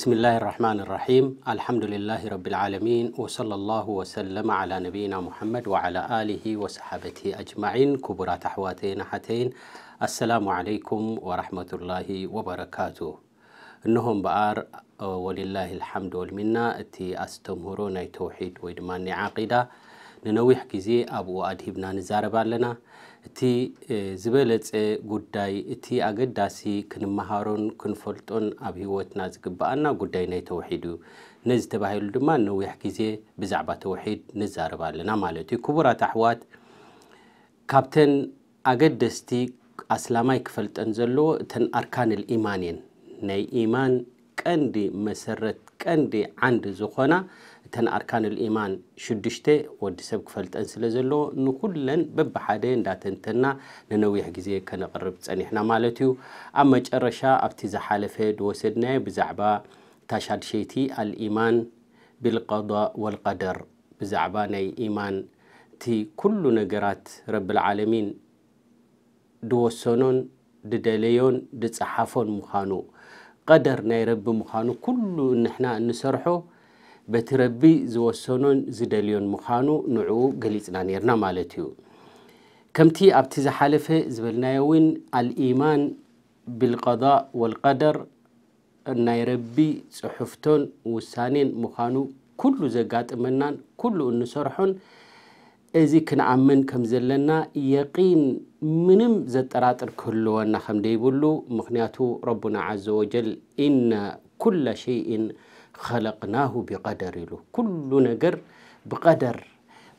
بسم الله الرحمن الرحيم الحمد لله رب العالمين وصلى الله وسلم على نبينا محمد وعلى آله وصحبه أجمعين كبرات أحواتين حتين السلام عليكم ورحمة الله وبركاته نهم بآر ولله الحمد والمنة التي أستمهرون توحيد ويدمان عقيده ንነዊሕ ግዜ ኣብኡ ኣድሂብና ንዛረብ ኣለና እቲ ዝበለፀ ጉዳይ እቲ ኣገዳሲ ክንመሃሮን ክንፈልጦን ኣብ ሂወትና ዝግበኣና ጉዳይ ናይ ተውሒድ እዩ ነዚ ተባሂሉ ድማ ንነዊሕ ግዜ ብዛዕባ ተውሒድ ንዛረብ ኣለና ማለት እዩ ክቡራት ኣሕዋት ካብተን ኣገደስቲ ኣስላማይ ክፈልጠን ዘለዎ እተን ኣርካን ልኢማን እየን ናይ ኢማን ቀንዲ መሰረት ቀንዲ ዓንዲ ዝኾና تن أركان الإيمان شدشتة ودسبك فلت أنسلة زلو نكلن ببحادين داتن تنا ننويح جزية كان قربت أن إحنا مالتيو أما جرشا أبتزا حالفة دوسدنا بزعبا تشاد شيتي الإيمان بالقضاء والقدر بزعبا ناي إيمان تي كل نقرات رب العالمين دوسنون دداليون دتصحفون مخانو قدر ناي رب مخانو كل نحنا نسرحو በቲ ረቢ ዝወሰኖን ዝደልዮን ምዃኑ ንዕኡ ገሊፅና ነርና ማለት እዩ ከምቲ ኣብቲ ዝሓለፈ ዝበልናዮ እውን አልኢማን ብልቀضእ ወልቀደር ናይ ረቢ ፅሑፍቶን ውሳኔን ምዃኑ ኩሉ ዘጋጥመናን ኩሉ እንሰርሖን እዚ ክንኣምን ከም ዘለና የቂን ምንም ዘጠራጥር ክህልወና ከም ደይብሉ ምክንያቱ ረቡና ዘ ወጀል ኢነ ኩላ ሸይእን خلقناه بقدر له كل نجر بقدر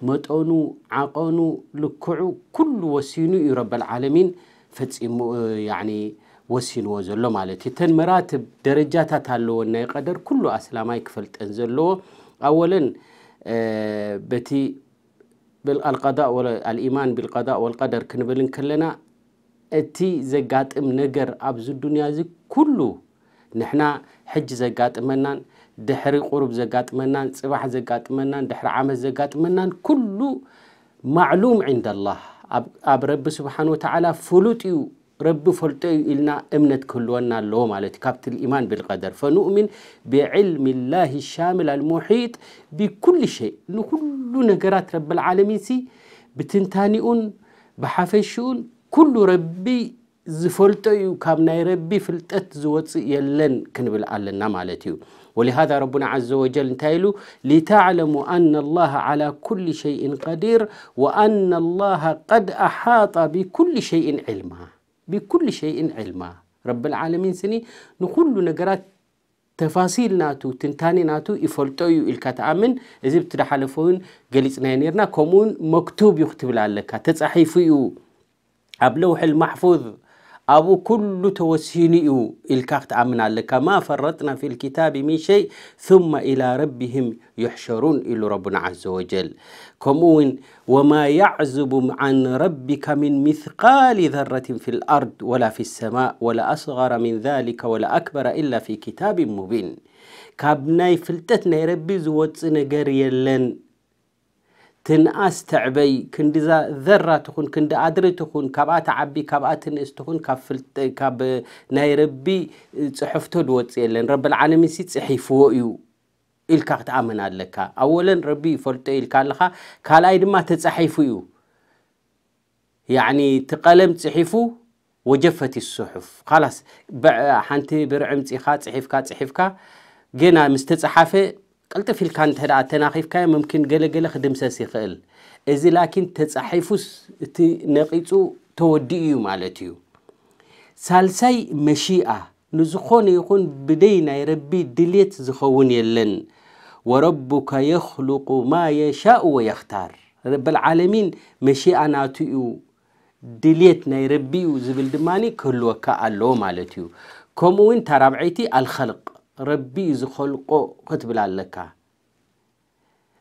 متونو عقونو لكعو كل وسينو رب العالمين فتسيم يعني وسين وزلو مالتي تن مراتب درجاتها تالو قدر كله أسلام يكفل تنزلو أولا آه بتي بالقضاء والإيمان بالقضاء والقدر كنبلن كلنا اتي زقات ام نقر أبزو الدنيا زي كله نحنا حج زقات منان آه دحر قرب زقات منان صباح زقات منان دحر عام زقات منان كل معلوم عند الله أب, رب سبحانه وتعالى فلوتيو رب فلتي إلنا أمنت كلنا اللوم على تكابت الإيمان بالقدر فنؤمن بعلم الله الشامل المحيط بكل شيء كل نقرات رب العالمين سي بتنتانيون بحافشون كل ربي زفلتي كابنا ربي فلتت زواتي يلن كنبل ألنا مالتيو ولهذا ربنا عز وجل تايلو لتعلموا أن الله على كل شيء قدير وأن الله قد أحاط بكل شيء علما بكل شيء علما رب العالمين سني نقول نقرات تفاصيل ناتو تنتاني ناتو يفلتو يو الكات آمن إذا بتدحلفون قليس نينيرنا كومون مكتوب يختبل لك تتصحيفو يو أبلوح المحفوظ أبو كل توسينيو الكاخت عمنا لك ما فرطنا في الكتاب من شيء ثم إلى ربهم يحشرون إلى ربنا عز وجل كمون وما يعزب عن ربك من مثقال ذرة في الأرض ولا في السماء ولا أصغر من ذلك ولا أكبر إلا في كتاب مبين كابناي فلتتنا ربي زوت نجر يلن تنأس تعبي كندزا ذرة تكون كند أدرى تكون كبات عبي كبات نس تكون كفل كب نيربي صحفته دوت يلن رب العالمين سيد صحيفو يو الكعت آمن عليك أولا ربي فلت الكالخة كلا إذا ما تصحيفو يو يعني تقلم صحيفو وجفت الصحف خلاص بع حنتي برعم صحيف كات صحيف كات جينا مستصحفه قلت في الكانت هذا التناخيف كاي ممكن قال قال خدم ساسي خل إذا لكن تصحيفوس تنقيتو توديو مالتيو سالساي مشيئة نزخون يكون بدينا يربي دليت زخون يلن وربك يخلق ما يشاء ويختار رب العالمين مشيئة ناتيو دليت نيربي وزبل دماني كل وكا اللو مالتيو كومون ترابعيتي الخلق ربي زخلقو كتب لك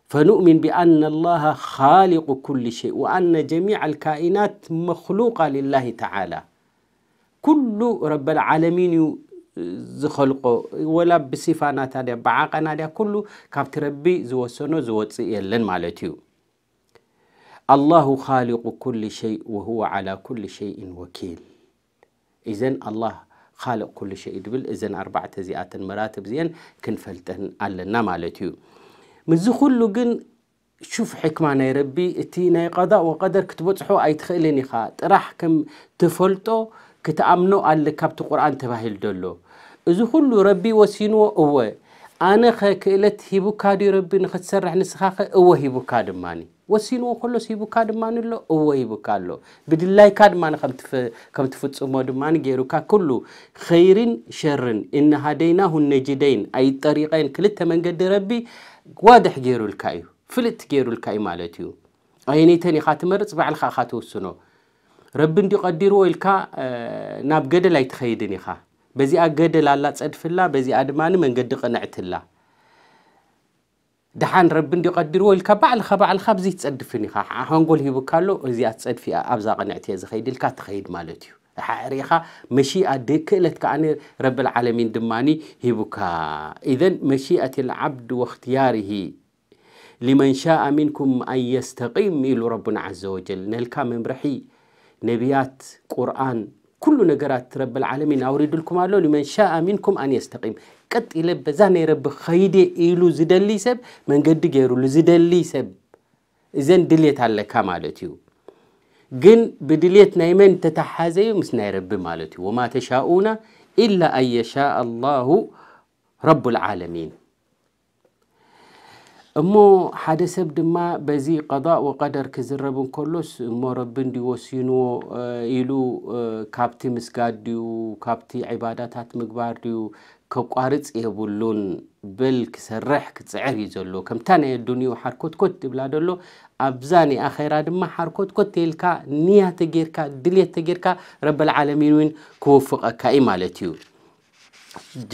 فنؤمن بأن الله خالق كل شيء وأن جميع الكائنات مخلوقة لله تعالى كل رب العالمين زخلقه ولا بصفانا تاليا بعاقنا تاليا كله كابت ربي زوصنو زوصي اللن مالتيو الله خالق كل شيء وهو على كل شيء وكيل إذن الله خالق كل شيء دبل إذن أربعة زيات مراتب زين كنفلتن ኣለና ማለት እዩ ምዝ ኩሉ شوف حكمة يا ربي اتينا قضاء وقدر كتبت حو اي تخيلني خات راح كم تفلتو كتامنو على كابت قران تباهيل دلو اذا كله ربي وسينو هو انا خ كلت هيبوكا دي ربي نخسرح نسخا هو هيبوكا ماني ወሲንዎ ከሎ ሲቡካ ድማ ንሎ እወ ይቡካ ኣሎ ብድላይካ ድማ ከም ትፍፅሞ ድማ ገይሩካ ኩሉ ኸይርን ሸርን እናሃደይናሁ ነጅደይን ኣይጠሪቀይን ክልተ መንገዲ ረቢ ዋድሕ ገይሩልካ እዩ ፍልጥ ገይሩልካ እዩ ማለት እዩ ኣየነይተን ኢኻ ትመርፅ ባዕልካ ኢኻ ትውስኖ ረቢ እንዲ ቀዲርዎ ኢልካ ናብ ገደል ኣይትኸይድን ኢኻ በዚኣ ገደል ኣላ ፀድፍላ በዚኣ ድማ መንገዲ ቅንዕትላ دحان رب دي قدر ويل كبع الخبع الخب زي تصدفني خا هنقول هي بكالو زي تصدف في أبزع قنعتي إذا خيد الكات خيد مالتيو حاريخا مشي أديك لتك أنا رب العالمين دماني هي بكا إذا مشيئة العبد واختياره لمن شاء منكم أن يستقيم إلى ربنا عز وجل نلقى من رحي نبيات قرآن كل نجرات رب العالمين أريد لكم لمن شاء منكم أن يستقيم ቀጥ ኢለ በዛ ናይ ረቢ ከይደ ኢሉ ዝደሊ ሰብ መንገዲ ገይሩሉ ዝደሊ ሰብ እዘን ድሌት ኣለካ ማለት እዩ ግን ብድሌት ናይ መን ተታሓዘዩ ምስ ናይ ረቢ ማለት እዩ ወማ ተሻኡና ኢላ ኣየሻ ኣላሁ ረቡ ልዓለሚን እሞ ሓደ ሰብ ድማ በዚ ቀضእ ወቀደር ክዝረብ እንከሎስ እሞ ረቢ እንዲወሲንዎ ኢሉ ካብቲ ምስጋድ ድዩ ካብቲ ዕባዳታት ምግባር ድዩ ከቋርፅ የብሉን በል ክሰርሕ ክትፅዕር እዩ ዘሎ ከምታ ናይ ኣዱንኡ ሓርኮትኮት ትብላ ደሎ ኣብዛ ናይ ኣኼራ ድማ ሓርኮትኮት ተይልካ ንያ ተጌርካ ድልት ተጌርካ ረብልዓለሚን እውን ክወፍቐካ እዩ ማለት እዩ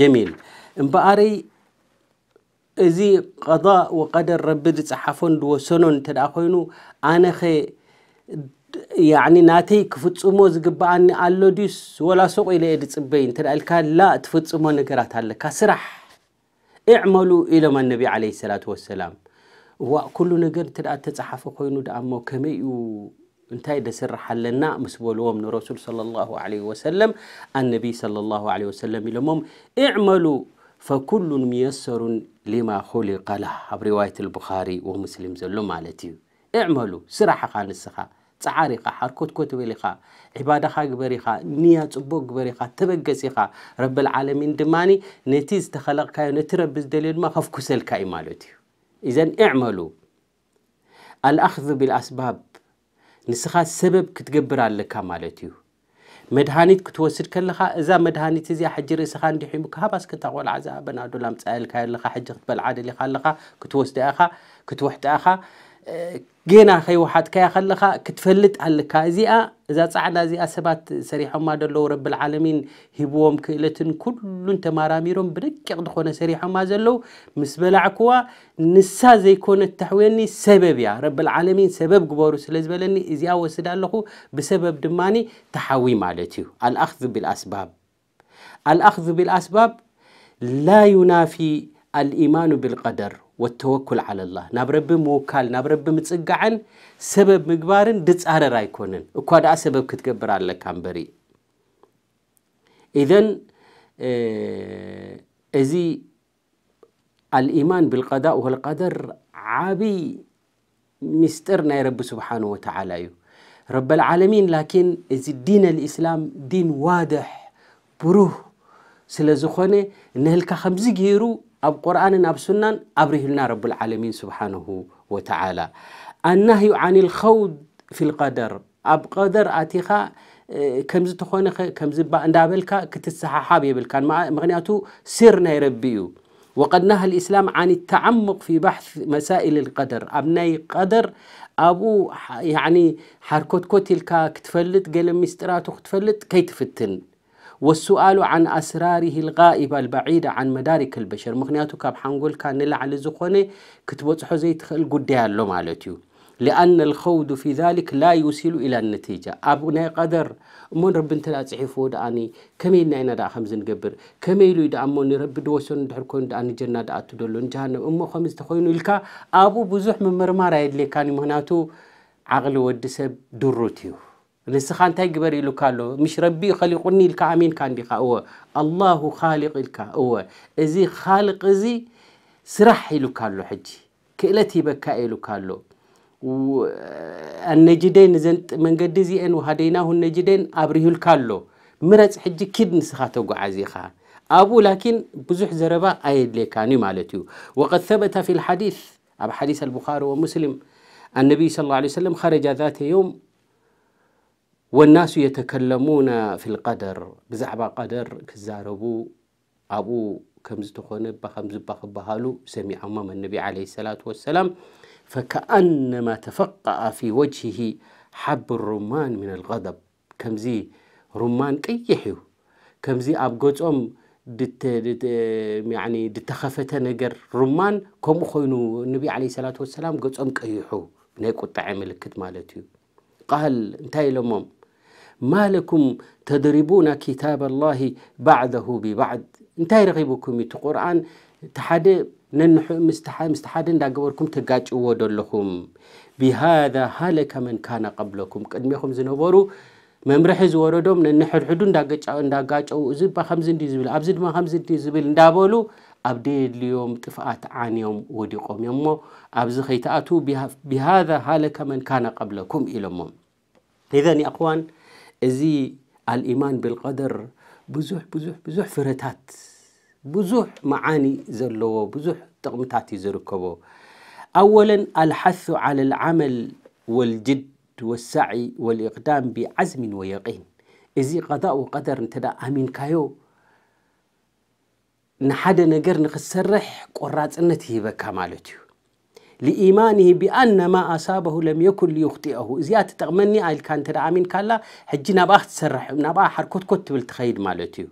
ጀሚል እምበኣረይ እዚ ቀضእ ወቀደር ረቢ ዝፀሓፎን ዝወሰኖን እንተ ደኣ ኮይኑ ኣነኸ يعني ناتي كفتسمو زغباني الله ديس ولا سوق الى يدصبي انت قالك لا تفتصمو نكرات الله كسرح اعملوا الى ما النبي عليه الصلاه والسلام وكل نجر تدع تتصحف كوينو دامو كميو انتي دسرح لنا مسبولوم الرسول صلى الله عليه وسلم النبي صلى الله عليه وسلم لهم اعملوا فكل ميسر لما خلق له اب روايه البخاري ومسلم زلو مالتي اعملوا سرح خان السخا ፀዓር ኢኻ ሓርኮትኮ ትብል عبادة خا ግበር ኢኻ ንያ ፅቡቅ ግበር ኢኻ ተበገስ ኢኻ ረቢ ልዓለሚን ድማኒ ነቲ ዝተኸለቕካዮ ነቲ ረቢ ዝደልዮ ድማ ከፍኩሰልካ እዩ ማለት እዩ إذن اعملوا الأخذ بالأسباب نسخة سبب كتقبر على مالتيو مدهانيت كتوسد خا إذا مدهانيت زي حجر سخان دحيم كها بس كتقول عزا بنادو لام تسأل كاي لخا حجر تبلع اللي كتوسد أخا كتوحد أخا ጌና ከይወሓትካያ ከለኻ ክትፈልጥ ኣለካ እዚኣ እዛ ፃዕዳ እዚኣ ሰባት ሰሪሖማ ደለዉ ረብልዓለሚን ሂብዎም ክእለትን ኩሉን ተማራሚሮም ብደቂቕ ድኾነ ሰሪሖማ ዘለዉ ምስ በላዕክዋ ንሳ ዘይኮነት ታሕውየኒ ሰበብ እያ ረብልዓለሚን ሰበብ ግበሩ ስለ ዝበለኒ እዚኣ ወስድ ኣለኹ ብሰበብ ድማኒ ተሓዊ ማለት እዩ ኣልኣኽዝ ብልኣስባብ ኣልኣኽዝ ብልኣስባብ ላ ዩናፊ الإيمان بالقدر والتوكل على الله نبرب موكال نبرب متسجعن سبب مجبارن دت أرى رايكونن أكواد أسبب كتكبر على كامبري إذن أزي الإيمان بالقضاء والقدر عبي مسترنا يا رب سبحانه وتعالى يو رب العالمين لكن أزي دين الإسلام دين واضح بروه سلا سلازخونه نهلك خمزي غيرو ኣብ ቁርኣንን ኣብ ሱናን ኣብሪህልና ረብልዓለሚን ስብሓንሁ ወተዓላ ኣናህዩ ዓን ልኸውድ ፊ ልቀደር ኣብ ቀደር ኣቲኻ ከምዚ ተኾነ ከምዚ እንዳበልካ ክትሰሓሓብ የብልካን ምክንያቱ ስር ናይ ረቢ እዩ وقد نهى الإسلام عن التعمق في بحث مسائل القدر أبناي قدر أبو يعني حركوت كوتلكا كتفلت قلم مستراتو كتفلت كي تفتن والسؤال عن أسراره الغائبة البعيدة عن مدارك البشر مخنياتو كاب حنقول كان نلعل زخونة كتبوتحو زي تخل قديا له مالتيو لأن الخوض في ذلك لا يوصل إلى النتيجة أبونا قدر من رب انت لا تحيفو دعاني كمي ناينا دا خمزن قبر كمي يلو دا أمون رب دوسون دحركون داني جنة دا تدولون جهنم أمو خمز تخوينو لك أبو بزوح من مرمارا يدلي كان مهناتو عقل ودسب دروتيو نسخان تجبر إلكالو مش ربي خلقني الكامين كان دي هو الله خالق الك هو إذا خالق إذا سرح إلكالو حجي كلتي بكاء إلكالو والنجدين آه، زنت من قد زي أن وهديناه النجدين أبريه الكالو مرت حجي كد نسخته قعزي خا أبو لكن بزح زربا أيد لي كاني مالتيو وقد ثبت في الحديث أبو حديث البخاري ومسلم النبي صلى الله عليه وسلم خرج ذات يوم والناس يتكلمون في القدر بزعبا قدر كزاربو أبو كمز تخون بخمز بخبهالو سمع أمام النبي عليه الصلاة والسلام فكأنما تفقأ في وجهه حب الرمان من الغضب كمزي رمان كيحيو كمزي أب أبقوت أم دت دت يعني دتخفت نجر رمان كم خوينو النبي عليه الصلاة والسلام قلت أم كيحو نيكو تعمل كت مالتيو قال انتهي لهم ما لكم تضربون كتاب الله بعده ببعد እንታይ ረኺቡኩም እዩ እቲ ቁርኣን እቲ ሓደ ነንሕኡ ምስ ሓደ እንዳገበርኩም ተጋጭዎ ደለኹም ብሃذ ሃለከ መን ካነ ቀብለኩም ቅድሚኹም ዝነበሩ መምርሒ ዝወረዶም ነንሕድሕዱ እንዳጋጨው እዚ ከምዚ እንዲ ዝብል ኣብዚ ድማ ከምዚ እንዲ ዝብል እንዳበሉ ኣብ ደድልዮም ጥፍኣት ዓንዮም ወዲቖም እዮም እሞ ኣብዚ ከይተኣትዉ ብሃذ ሃለከ መን ካነ ቀብለኩም ኢሎሞ ኢዘን ኣኽዋን ازي الايمان بالقدر بزوح بزوح بزوح فرتات بزوح معاني زلو بزوح تغمتات زركبو اولا الحث على العمل والجد والسعي والاقدام بعزم ويقين ازي قضاء وقدر انت امين كايو نحدا نجر نخسرح قرات انتي بكا لإيمانه بأن ما أصابه لم يكن ليخطئه زيادة تغمني آيل كانت رعامين حجي نباح تسرح نباح حركوت كوت بالتخيل مالتيو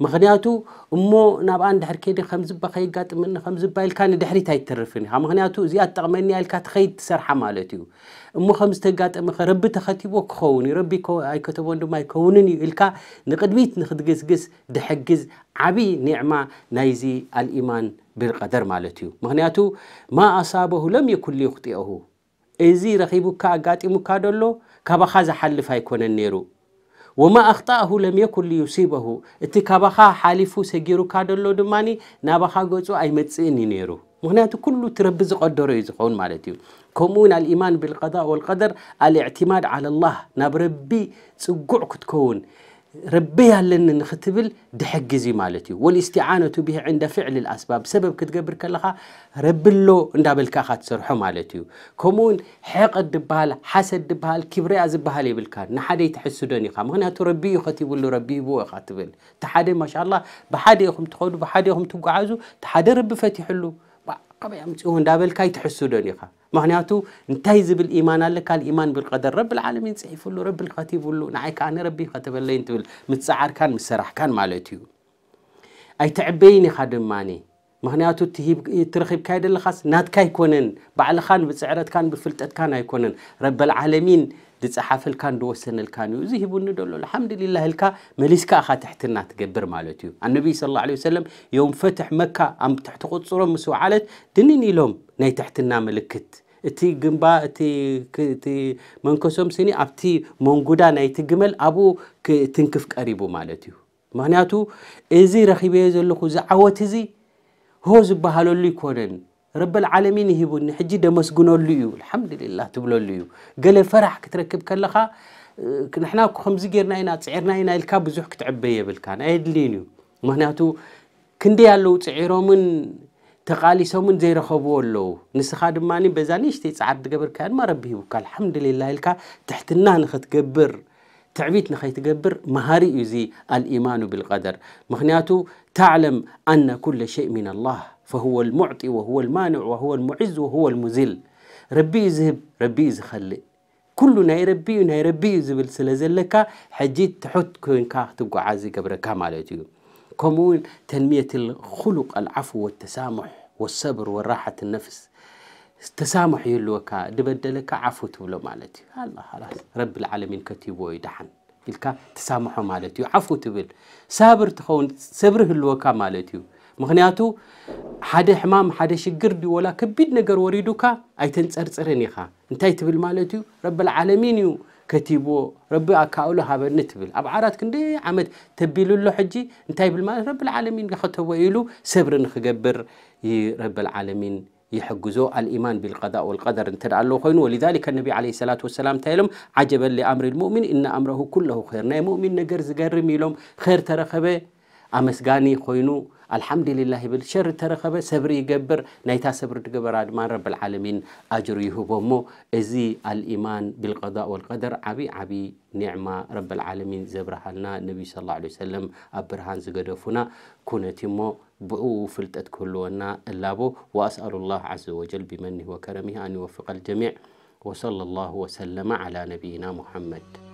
مغنياتو مو نبان دحركي دي خمز بخي قات من خمز بايل كان دحري تاي ترفني ها مغنياتو زياد تغمني هالك تخيد سرحة مالتيو مو خمز تقات مخ ربي تخاتي بوك خوني ربي كو اي كتبون دو ماي كونني الكا نقد بيت نخد قس قس دحقز عبي نعمة نايزي الإيمان بالقدر مالتيو مغنياتو ما أصابه لم يكن ليخطئه ازي رخيبو كا قاتي مكادولو كبخاز حلفا يكون النيرو وما أخطأه لم يكن ليصيبه اتكابخا حالفو سجيرو كادلو دماني نابخا غوزو أي متسيني نيرو مهناتو كلو تربز قدرو يزقون مالتيو كومون الإيمان بالقضاء والقدر الاعتماد على الله نابربي سقوع كتكون ربي يالني نختبل دحجزي مالتي والاستعانة به عند فعل الأسباب سبب كتقبر كلها رب له عند بالكا خاتسرحو مالتي كمون حقد الدبال حسد دبال كبرياء زبال يبلكا نحدي تحسدني خام هنا ربي يختي ولو ربي بو خاتبل تحدي ما شاء الله بحدي يخم تخدو بحدي يخم تقعزو تحدي ربي فتح له ካብይ ኣምፅኡ እንዳበልካ ይትሕስዶን ኢኻ ምክንያቱ እንታይ ዝብል ኢማን ኣለካ ልኢማን ብልቀደር ረቢ ልዓለሚን ፅሒፉሉ ረቢ ንኸቲብሉ ንዓይ ከዓ ንረቢ ከተበለይን ትብል ምፅዓርካን ምስሰራሕካን ማለት እዩ ኣይትዕበይን ኢኻ ድማኒ ምክንያቱ እትረኺብካዮ ዘለኻስ ናትካ ኣይኮነን ባዕልኻን ብፅዕረትካን ብፍልጠትካን ኣይኮነን ረቢ ልዓለሚን ዝፀሓፈልካ እንደወሰነልካ እዩ እዚ ሂቡኒ ደሎ አልሓምዱልላ ኢልካ መሊስካ ኢኻ ትሕትና ትገብር ማለት እዩ ኣነቢይ ስ ለ ሰለም ዮም ፈትሕ መካ ኣብ ትሕቲ ቁፅሮም ምስ ዋዓለት ድንን ኢሎም ናይ ትሕትና ምልክት እቲ ግንባ እቲ መንከሶም ስኒ ኣብቲ መንጉዳ ናይቲ ግመል ኣብኡ ትንክፍ ቀሪቡ ማለት እዩ ምክንያቱ እዚ ረኪበዮ ዘለኹ ዝዓወት እዚ ሆ ዝበሃለሉ ይኮነን رب العالمين يهبون حجي دمس قنوليو الحمد لله تبلوليو قال فرح كتركب كلها آه، نحنا خمس جيرنا هنا تعيرنا هنا الكاب زوجك تعبية بالكان عيد لينيو مهناتو كندي قالوا تعيروا من تقالي سو من زي رخبو اللو نسخاد ماني بزانيش تيس عبد قبر كان ما ربي وقال الحمد لله الكا تحتنا نختكبر خت قبر تعبيت نخيت قبر مهاري يزي الإيمان بالقدر معناتو تعلم أن كل شيء من الله فهو المعطي وهو المانع وهو المعز وهو المزل ربي يذهب ربي يخلي كلنا يربي ونا يربي يزبل سلزلك حجيت تحط كونك تبقى عازي قبرك مالتي كمون تنمية الخلق العفو والتسامح والصبر والراحة النفس التسامح يلوك دبدلك عفو تبلو مالتي الله خلاص رب العالمين كتيب ويدحن تلك تسامح مالتي عفو تبل صابر تخون صبره اللوكا مالتي مغنياتو حدا حمام حدا شجر ولا كبيد نجر وريدوكا أي تنصر صرنيها انتي تبل رب العالمين يو كتيبو رب أكاوله هذا نتبل أب كندي عمد تبيلو له حجي انتي تبل رب العالمين خطه ويلو صبر نخجبر رب العالمين يحجزوا الإيمان بالقضاء والقدر انت الله خير ولذلك النبي عليه الصلاة والسلام تعلم عجبا لأمر المؤمن إن أمره كله خير نا مؤمن نجر زجر ميلهم خير ترخبه أمسغاني خوينو الحمد لله بالشر ترخبه سبري يقبر نايتا سبر تقبر عدمان رب العالمين أجر يهبهمو إزي الإيمان بالقضاء والقدر عبي عبي نعمة رب العالمين زبرحلنا النبي صلى الله عليه وسلم أبرهان زقدفنا كونتيمو بؤو فلتت كلونا اللابو وأسأل الله عز وجل بمنه وكرمه أن يوفق الجميع وصلى الله وسلم على نبينا محمد